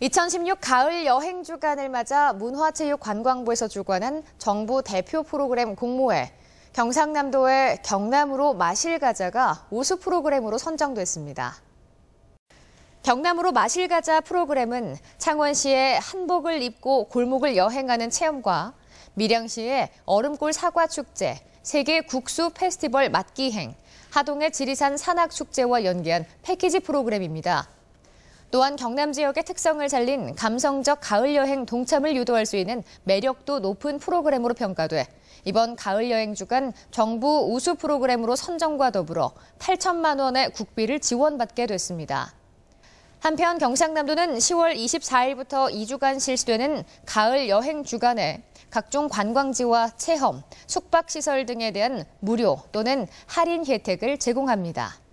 2016 가을 여행 주간을 맞아 문화체육관광부에서 주관한 정부 대표 프로그램 공모회 경상남도의 경남으로 마실 가자가 우수 프로그램으로 선정됐습니다. 경남으로 마실 가자 프로그램은 창원시의 한복을 입고 골목을 여행하는 체험과 밀양시의 얼음골 사과 축제, 세계 국수 페스티벌 맛기행, 하동의 지리산 산악 축제와 연계한 패키지 프로그램입니다. 또한 경남 지역의 특성을 살린 감성적 가을 여행 동참을 유도할 수 있는 매력도 높은 프로그램으로 평가돼 이번 가을 여행 주간 정부 우수 프로그램으로 선정과 더불어 8천만 원의 국비를 지원받게 됐습니다. 한편 경상남도는 10월 24일부터 2주간 실시되는 가을 여행 주간에 각종 관광지와 체험, 숙박시설 등에 대한 무료 또는 할인 혜택을 제공합니다.